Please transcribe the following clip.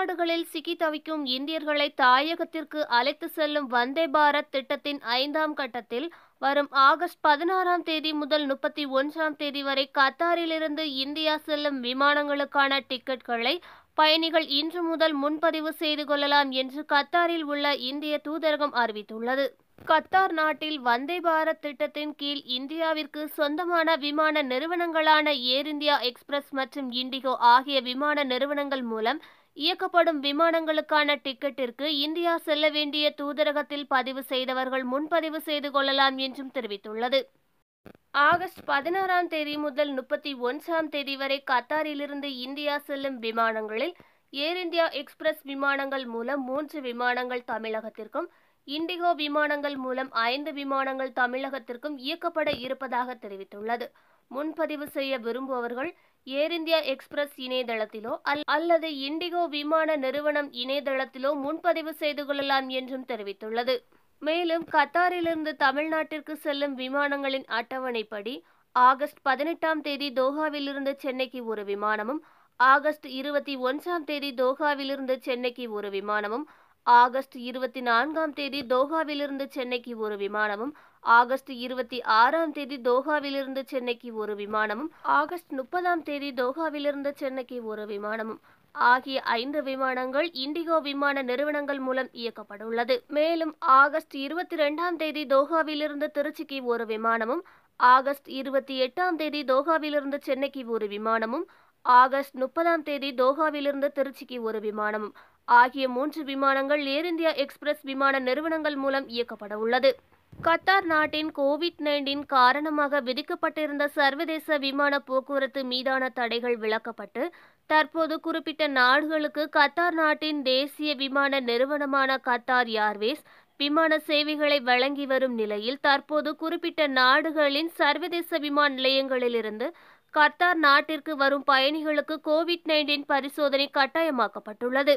வெளிநாடுகளில் சிக்கி தவிக்கும் இந்தியர்களை தாயகத்திற்கு அழைத்து செல்லும் வந்தே பாரத் திட்டத்தின் ஐந்தாம் கட்டத்தில் வரும் ஆகஸ்ட் பதினாறாம் தேதி முதல் முப்பத்தி ஒன்றாம் தேதி வரை கத்தாரிலிருந்து இந்தியா செல்லும் விமானங்களுக்கான டிக்கெட்களை பயணிகள் இன்று முதல் முன்பதிவு செய்து கொள்ளலாம் என்று கத்தாரில் உள்ள இந்திய தூதரகம் அறிவித்துள்ளது கத்தார் நாட்டில் வந்தே பாரத் திட்டத்தின் கீழ் இந்தியாவிற்கு சொந்தமான விமான நிறுவனங்களான ஏர் இந்தியா எக்ஸ்பிரஸ் மற்றும் இண்டிகோ ஆகிய விமான நிறுவனங்கள் மூலம் இயக்கப்படும் விமானங்களுக்கான டிக்கெட்டிற்கு இந்தியா செல்ல வேண்டிய தூதரகத்தில் பதிவு செய்தவர்கள் முன்பதிவு செய்து கொள்ளலாம் என்றும் தெரிவித்துள்ளது ஆகஸ்ட் பதினாறாம் தேதி முதல் முப்பத்தி ஒன்றாம் தேதி வரை கத்தாரிலிருந்து இந்தியா செல்லும் விமானங்களில் ஏர் இந்தியா எக்ஸ்பிரஸ் விமானங்கள் மூலம் மூன்று விமானங்கள் தமிழகத்திற்கும் இண்டிகோ விமானங்கள் மூலம் ஐந்து விமானங்கள் தமிழகத்திற்கும் இயக்கப்பட இருப்பதாக தெரிவித்துள்ளது முன்பதிவு செய்ய விரும்புபவர்கள் ஏர் இந்தியா எக்ஸ்பிரஸ் இணையதளத்திலோ அல்லது இண்டிகோ விமான நிறுவனம் இணையதளத்திலோ முன்பதிவு செய்து கொள்ளலாம் என்றும் தெரிவித்துள்ளது மேலும் கத்தாரிலிருந்து தமிழ்நாட்டிற்கு செல்லும் விமானங்களின் அட்டவணைப்படி ஆகஸ்ட் பதினெட்டாம் தேதி தோஹாவிலிருந்து சென்னைக்கு ஒரு விமானமும் ஆகஸ்ட் இருபத்தி ஒன்றாம் தேதி தோஹாவிலிருந்து சென்னைக்கு ஒரு விமானமும் ஆகஸ்ட் இருபத்தி நான்காம் தேதி தோஹாவிலிருந்து சென்னைக்கு ஒரு விமானமும் ஆகஸ்ட் இருபத்தி ஆறாம் தேதி தோஹாவிலிருந்து சென்னைக்கு ஒரு விமானமும் ஆகஸ்ட் முப்பதாம் தேதி தோஹாவிலிருந்து சென்னைக்கு ஒரு விமானமும் ஆகிய ஐந்து விமானங்கள் இண்டிகோ விமான நிறுவனங்கள் மூலம் இயக்கப்பட்டுள்ளது மேலும் ஆகஸ்ட் இருபத்தி ரெண்டாம் தேதி தோஹாவிலிருந்து திருச்சிக்கு ஒரு விமானமும் ஆகஸ்ட் இருபத்தி எட்டாம் தேதி தோஹாவிலிருந்து சென்னைக்கு ஒரு விமானமும் ஆகஸ்ட் முப்பதாம் தேதி தோஹாவிலிருந்து திருச்சிக்கு ஒரு விமானமும் ஆகிய மூன்று விமானங்கள் ஏர் இந்தியா எக்ஸ்பிரஸ் விமான நிறுவனங்கள் மூலம் இயக்கப்பட உள்ளது கத்தார் நாட்டின் கோவிட் நைன்டீன் காரணமாக விதிக்கப்பட்டிருந்த சர்வதேச விமான போக்குவரத்து மீதான தடைகள் விளக்கப்பட்டு தற்போது குறிப்பிட்ட நாடுகளுக்கு கத்தார் நாட்டின் தேசிய விமான நிறுவனமான கத்தார் ஏர்வேஸ் விமான சேவைகளை வழங்கி வரும் நிலையில் தற்போது குறிப்பிட்ட நாடுகளின் சர்வதேச விமான நிலையங்களிலிருந்து கத்தார் நாட்டிற்கு வரும் பயணிகளுக்கு கோவிட் நைன்டீன் பரிசோதனை கட்டாயமாக்கப்பட்டுள்ளது